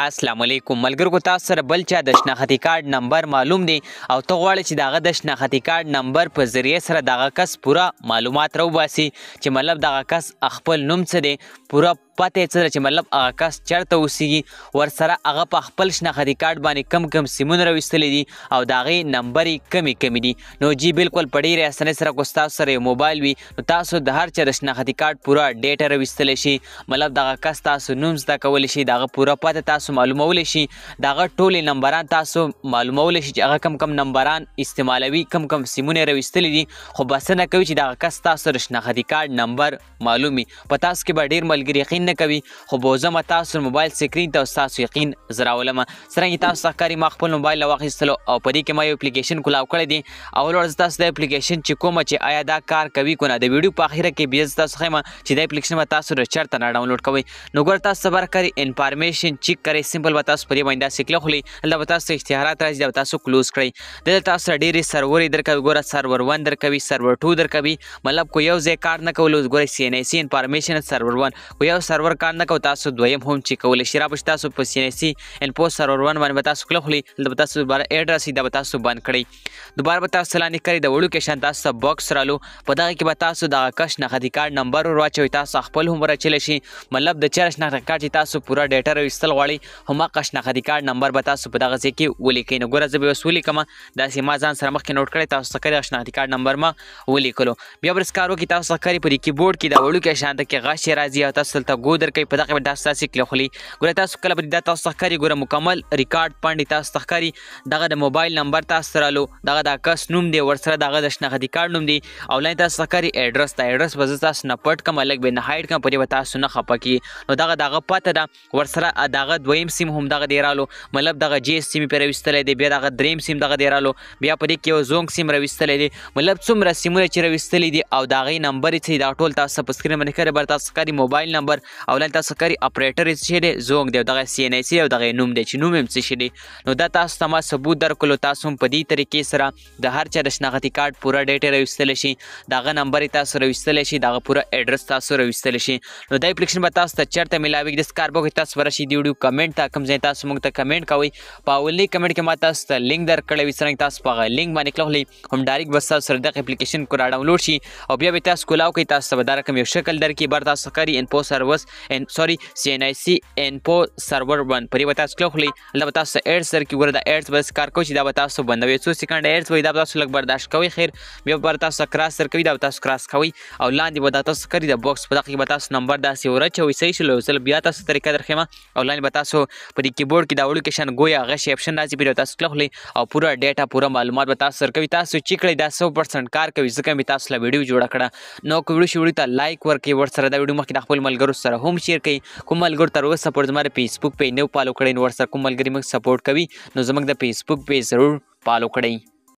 السلام علیکم ملګرو تاسو سره بل چا د شناختی کارت نمبر معلوم دی او ته غواړې چې داغه د شناختی کارت نمبر په ذریعه سره داغه کس پوره معلومات راوباسي چې مطلب داغه کس خپل نوم څه دی پوره پته څه چې مطلب هغه کس چرته اوسېږي ورسره هغه په خپل شناختی ریکارډ باندې کم کم سیمونه راویستلی دي او د هغې نمبر یې کمې کمې دي نو جی بالکل په ډېرې اسانۍ سره کو ستاسو سره یو موبایل وي نو تاسو د هر چا د شناختی کارډ پوره ډیټا راویستلی شي مطلب دغه کس تاسو نوم زده کولی شي د هغه پوره پته تاسو معلومولی شي د هغه ټولې نمبران تاسو معلومولی شي چې هغه کم کم نمبران استعمالوي کم کم سیمونه راویستلی دي خو بسنه کوي چې دغه کس تاسو د شناختی کارډ نمبر معلومي په تاسو کې به ډېر ملګري یقین یقین نه کوي خو بوزمه تاسو موبایل سکرین ته تاسو یقین زراولم څنګه تاسو ښکاری ما خپل موبایل واخیستلو او په دې کې ما یو اپلیکیشن کولاو کړی دی او ورځ تاسو د اپلیکیشن چې کوم چې آیا دا کار کوي کنه د ویډیو په اخیره کې بیا تاسو خیمه چې د اپلیکیشن تاسو رچر ته ډاونلوډ کوي نو ګور تاسو صبر کړئ انفارمیشن چیک کړئ سیمپل به تاسو پرې باندې سکله خلی الله به تاسو اختیارات راځي دا تاسو کلوز کړئ د تاسو ډیری سرورې درکوي ګوره سرور 1 درکوي سرور 2 درکوي مطلب کو یو ځای کار نه کول ګوره سی ان ای سی انفارمیشن سرور 1 کو یو سرور کار نه کو تاسو دویم هم چې کول شي را پښ تاسو په سی ان سی ان پوسټ سرور ون باندې تاسو کله خلی د تاسو بار اډرس د تاسو باندې کړی دوباره به تاسو لاندې کړی د وړو کې شان تاسو باکس رالو په دغه کې به تاسو د کش نه خدي کارت نمبر ورواچوي تاسو خپل هم ورچل شي مطلب د چرش نه کارت تاسو پورا ډیټا وستل غواړي هم کش نه خدي کارت نمبر به تاسو په دغه ځای کې ولیکئ نو ګوره زه به وسولې کما دا سیما ځان سره مخ کې نوٹ کړی تاسو سره کش نه خدي کارت نمبر ما ولیکلو بیا برسکارو کې تاسو سره کاری په کیبورډ کې دا وړو کې شان ته کې غاښ راځي او تاسو ته لاګو درکې په دغه داس تاسو کله خولي ګوره تاسو کله به دا تاسو ښکاری ګوره مکمل ریکارډ پاندې تاسو ښکاری دغه د موبایل نمبر تاسو سره لو دغه د کس نوم دی ورسره دغه د شناختی کارت نوم دی اولای تاسو ښکاری اډرس ته اډرس به تاسو نه پټ کوم الګ به نه هایډ کوم پرې تاسو نه خپکی نو دغه دغه پته ده ورسره دغه دویم سیم هم دغه دی رالو مطلب دغه جی سیم پر وستلې دی بیا دغه دریم سیم دغه دی رالو بیا په دې کې یو زونګ سیم راوستلې دی مطلب څومره سیمونه چې راوستلې دي او دغه نمبر چې دا ټول تاسو په سکرین باندې کړی بر تاسو کاری موبایل نمبر او لاندې تاسو کاری اپریټر چې دی زوګ دی دغه سی ان ای سی او دغه نوم دی چې نوم هم څه دی نو دا تاسو ته ما ثبوت درکلو تاسو هم په دې طریقې سره د هر چا د شناختی کارت پوره ډیټا راوستل شي دغه نمبر تاسو راوستل شي دغه پوره اډرس تاسو راوستل شي نو دا اپلیکیشن به تاسو ته چیرته ملاوي د سکاربو کې تاسو ورشي دی ویډیو کمنټ تا کوم ځای تاسو موږ ته کمنټ کوي په ولني کمنټ کې ما تاسو ته لینک درکړی وسره تاسو په لینک باندې کلولی هم ډایرکټ بس تاسو سره د اپلیکیشن کو را ډاونلوډ شي او بیا به تاسو کولاو کې تاسو به دا رقم یو شکل درکې بر تاسو کاری انپو سروس پلس ان سوري سی ان اي سي انپو سرور 1 پرې وتا څو خلی الله وتا څو ایډز سر کې ګوره دا ایډز بس کار کوي دا وتا څو بندوي څو سکند ایډز وي دا وتا څو لګ برداشت کوي خیر بیا ورتا څو کراس سر کوي دا وتا څو کراس کوي او لاندې وتا څو کوي دا باکس په دغه وتا څو نمبر دا سی ورچ وي صحیح شلو سل بیا تاسو طریقه درخمه او لاندې وتا څو په دې کیبورډ کې دا ولیکشن ګویا غشي اپشن راځي پرې وتا څو خلی او پورا ډیټا پورا معلومات وتا څو کوي تاسو چې کړی دا 100% کار کوي ځکه می تاسو لا ویډیو جوړ کړه نو کو ویډیو شوړی ته لایک ورکړئ ور سره دا ویډیو مخکې خپل ملګرو سره سره هم شیر کړئ کوم ملګرو تر اوسه پورې زما د فیسبوک پیج نه فالو کړی نو ورسره کوم ملګري موږ سپورټ کوي نو زموږ د فیسبوک پیج ضرور فالو کړئ